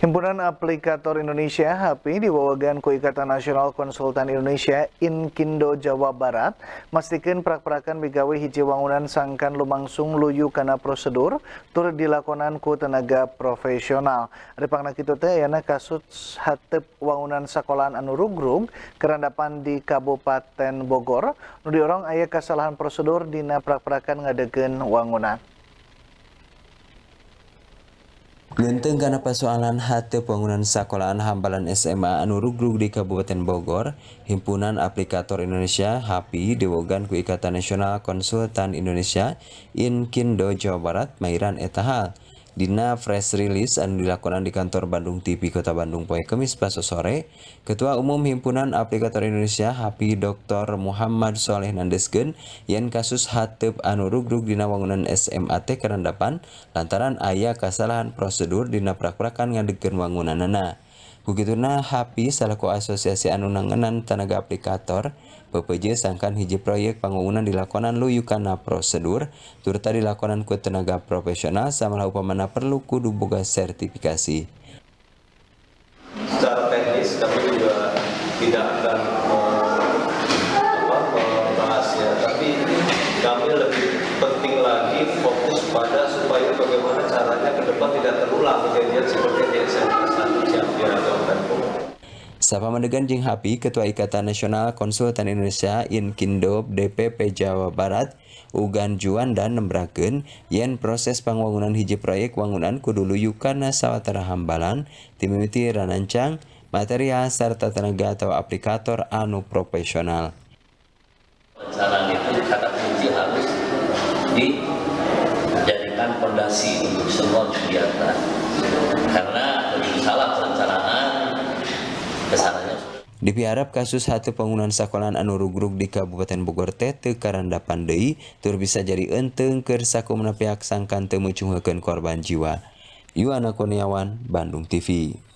Himpunan Aplikator Indonesia HAPI di wawagan ku Ikatan Nasional Konsultan Indonesia Inkindo Jawa Barat mastikan prak-prakan migawe hiji wangunan sangkan lumangsung luyu karena prosedur tur dilakonan ku tenaga profesional. Ada Repang kita teh yana kasut hatep wangunan sekolahan anu rugrug kerandapan di Kabupaten Bogor Nudi orang ayah kesalahan prosedur dina prak-prakan ngadegen wangunan. Blenting karena persoalan hati bangunan sekolahan hambalan SMA Anu di Kabupaten Bogor, Himpunan Aplikator Indonesia HAPI Dewogan Kuikatan Nasional Konsultan Indonesia Inkindo Jawa Barat Mairan Etahal. Dina fresh release dan dilakukan di kantor Bandung TV Kota Bandung poe Kemis Paso sore, Ketua Umum Himpunan Aplikator Indonesia Hapi Dr. Muhammad Soleh Nandesgen yang kasus hatep anu rugrug dina wangunan SMAT kerendapan lantaran ayah kesalahan prosedur dina prak-prakan wangunan Nana begitulah HAPI selaku Asosiasi Anu Nangenan Tenaga Aplikator, bpjs, sangkan hiji proyek panggungunan dilakonan luyu kana prosedur, turta dilakonan ku tenaga profesional sama samalah upamana perlu kudu buka sertifikasi. Secara teknis juga tidak akan Sapamadegan Jing Hapi, Ketua Ikatan Nasional Konsultan Indonesia Inkindo DPP Jawa Barat, Ugan Juan dan Nembraken, yen proses pangwangunan hiji proyek wangunan kudulu yukana sawatara hambalan, timimiti ranancang, material serta tenaga atau aplikator anu profesional. Saran itu kata kunci harus dijadikan fondasi untuk semua kegiatan karena dippiharap kasus Ha Pengunaan Sakoan Anururup di Kabupaten Bugortete karanda Pandai tur bisa jadiri entengker saku menepiaaksangkan temmucunken korban jiwa. Yuana Koniawan, Bandung TV.